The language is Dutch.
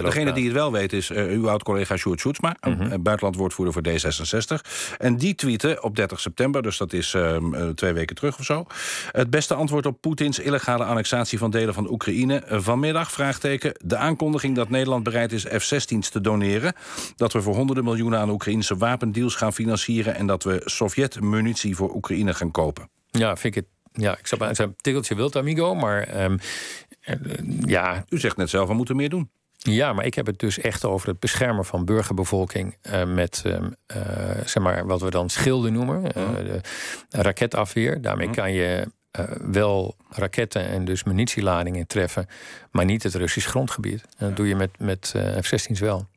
Degene die het wel weet is eh, uw oud-collega Sjoerd Sjoetsma, mhm. buitenlandwoordvoerder voor D66. En die tweette op 30 september, dus dat is ehm, eh, twee weken terug of zo... het beste antwoord op Poetins illegale annexatie van delen van Oekraïne... Eh, vanmiddag, vraagteken, de aankondiging dat Nederland bereid is F-16's te doneren... dat we voor honderden miljoenen aan Oekraïnse wapendeals gaan financieren... en dat we Sovjet-munitie voor Oekraïne gaan kopen. Ja, vind ik het ja, ik zou bijna zeggen, tikkeltje wild, amigo. Maar ehm, ja. U zegt net zelf, we moeten meer doen. Ja, maar ik heb het dus echt over het beschermen van burgerbevolking eh, met, ehm, eh, zeg maar, wat we dan schilden noemen, eh, mhm. de raketafweer. Daarmee mhm. kan je wel raketten en dus munitieladingen treffen, maar niet het Russisch grondgebied. En dat doe je met, met uh, F-16's wel.